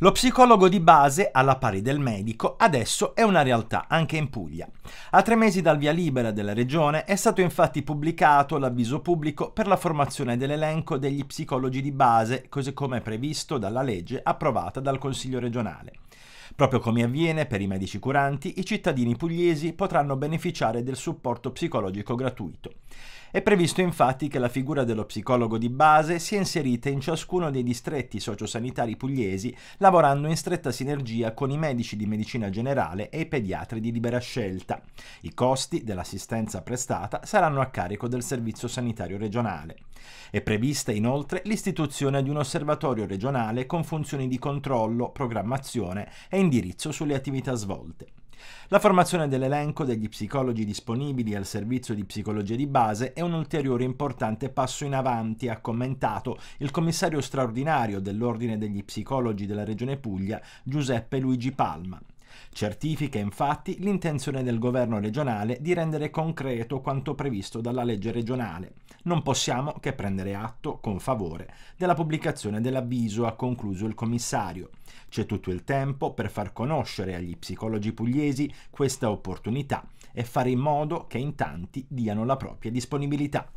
Lo psicologo di base, alla pari del medico, adesso è una realtà anche in Puglia. A tre mesi dal via libera della regione è stato infatti pubblicato l'avviso pubblico per la formazione dell'elenco degli psicologi di base, così come previsto dalla legge approvata dal Consiglio regionale. Proprio come avviene per i medici curanti, i cittadini pugliesi potranno beneficiare del supporto psicologico gratuito. È previsto infatti che la figura dello psicologo di base sia inserita in ciascuno dei distretti sociosanitari pugliesi, lavorando in stretta sinergia con i medici di medicina generale e i pediatri di libera scelta. I costi dell'assistenza prestata saranno a carico del Servizio Sanitario Regionale. È prevista inoltre l'istituzione di un osservatorio regionale con funzioni di controllo, programmazione e indirizzo sulle attività svolte. La formazione dell'elenco degli psicologi disponibili al servizio di psicologia di base è un ulteriore importante passo in avanti, ha commentato il commissario straordinario dell'Ordine degli Psicologi della Regione Puglia, Giuseppe Luigi Palma. Certifica infatti l'intenzione del governo regionale di rendere concreto quanto previsto dalla legge regionale. Non possiamo che prendere atto con favore della pubblicazione dell'avviso, ha concluso il commissario. C'è tutto il tempo per far conoscere agli psicologi pugliesi questa opportunità e fare in modo che in tanti diano la propria disponibilità.